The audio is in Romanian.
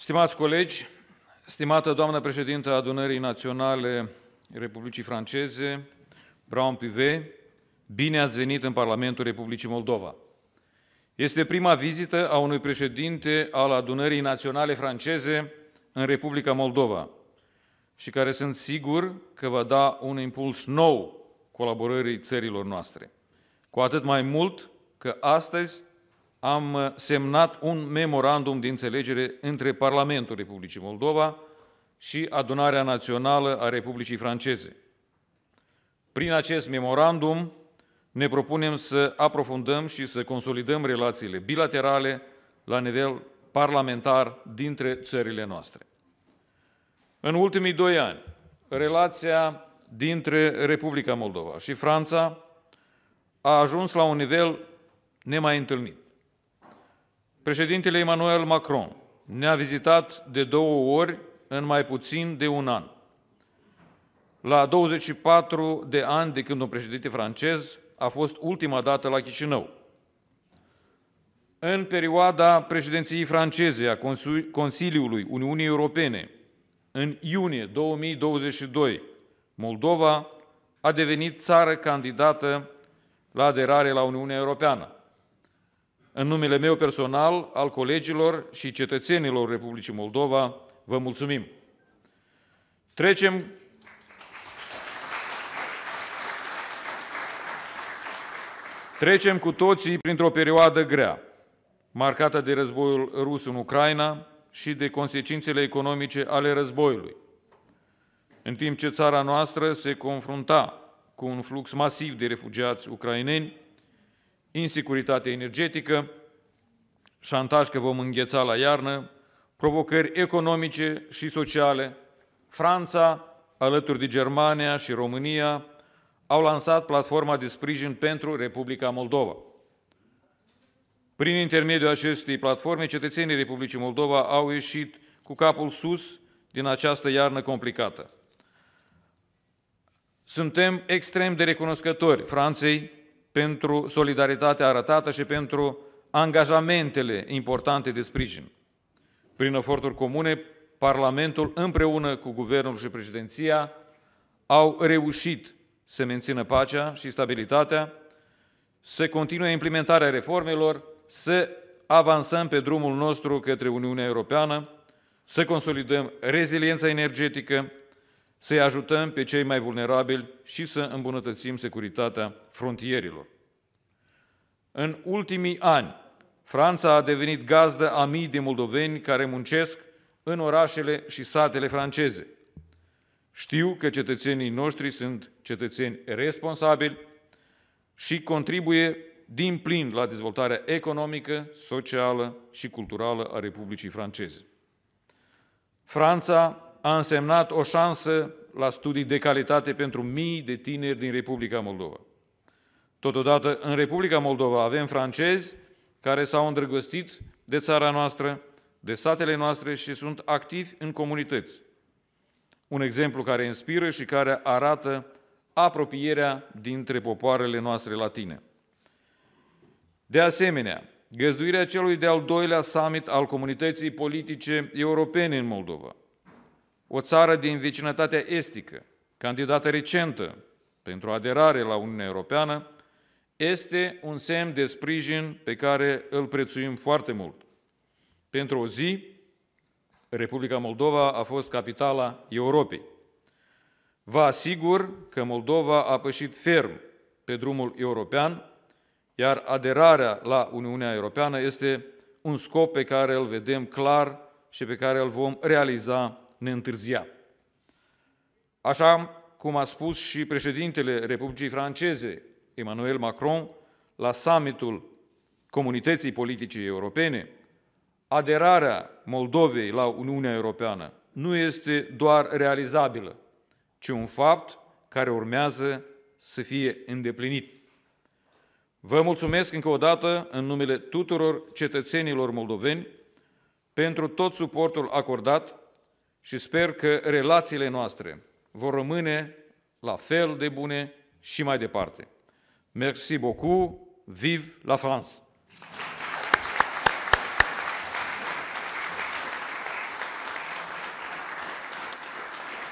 Stimați colegi, stimată doamnă președintă a Adunării Naționale Republicii Franceze, Braun Pivet, bine ați venit în Parlamentul Republicii Moldova. Este prima vizită a unui președinte al Adunării Naționale Franceze în Republica Moldova și care sunt sigur că va da un impuls nou colaborării țărilor noastre. Cu atât mai mult că astăzi am uh, semnat un memorandum de înțelegere între Parlamentul Republicii Moldova și Adunarea Națională a Republicii Franceze. Prin acest memorandum ne propunem să aprofundăm și să consolidăm relațiile bilaterale la nivel parlamentar dintre țările noastre. În ultimii doi ani, relația dintre Republica Moldova și Franța a ajuns la un nivel nemai întâlnit. Președintele Emmanuel Macron ne-a vizitat de două ori în mai puțin de un an. La 24 de ani de când un președinte francez a fost ultima dată la Chișinău. În perioada președinției franceze a Consiliului Uniunii Europene, în iunie 2022, Moldova a devenit țară candidată la aderare la Uniunea Europeană. În numele meu personal, al colegilor și cetățenilor Republicii Moldova, vă mulțumim. Trecem Trecem cu toții printr-o perioadă grea, marcată de războiul rus în Ucraina și de consecințele economice ale războiului. În timp ce țara noastră se confrunta cu un flux masiv de refugiați ucraineni, insecuritate energetică, șantaj că vom îngheța la iarnă, provocări economice și sociale. Franța, alături de Germania și România, au lansat platforma de sprijin pentru Republica Moldova. Prin intermediul acestei platforme, cetățenii Republicii Moldova au ieșit cu capul sus din această iarnă complicată. Suntem extrem de recunoscători Franței pentru solidaritatea arătată și pentru angajamentele importante de sprijin. Prin eforturi comune, Parlamentul împreună cu Guvernul și Președinția au reușit să mențină pacea și stabilitatea, să continue implementarea reformelor, să avansăm pe drumul nostru către Uniunea Europeană, să consolidăm reziliența energetică, să-i ajutăm pe cei mai vulnerabili și să îmbunătățim securitatea frontierilor. În ultimii ani, Franța a devenit gazdă a mii de moldoveni care muncesc în orașele și satele franceze. Știu că cetățenii noștri sunt cetățeni responsabili și contribuie din plin la dezvoltarea economică, socială și culturală a Republicii Franceze. Franța a însemnat o șansă la studii de calitate pentru mii de tineri din Republica Moldova. Totodată, în Republica Moldova avem francezi care s-au îndrăgostit de țara noastră, de satele noastre și sunt activi în comunități. Un exemplu care inspiră și care arată apropierea dintre popoarele noastre latine. De asemenea, găzduirea celui de-al doilea summit al comunității politice europene în Moldova – o țară din vecinătatea estică, candidată recentă pentru aderare la Uniunea Europeană, este un semn de sprijin pe care îl prețuim foarte mult. Pentru o zi, Republica Moldova a fost capitala Europei. Vă asigur că Moldova a pășit ferm pe drumul european, iar aderarea la Uniunea Europeană este un scop pe care îl vedem clar și pe care îl vom realiza neîntârziat. Așa cum a spus și președintele Republicii Franceze, Emmanuel Macron, la summitul Comunității Politice Europene, aderarea Moldovei la Uniunea Europeană nu este doar realizabilă, ci un fapt care urmează să fie îndeplinit. Vă mulțumesc încă o dată în numele tuturor cetățenilor moldoveni pentru tot suportul acordat și sper că relațiile noastre vor rămâne la fel de bune și mai departe. Merci beaucoup, vive la France!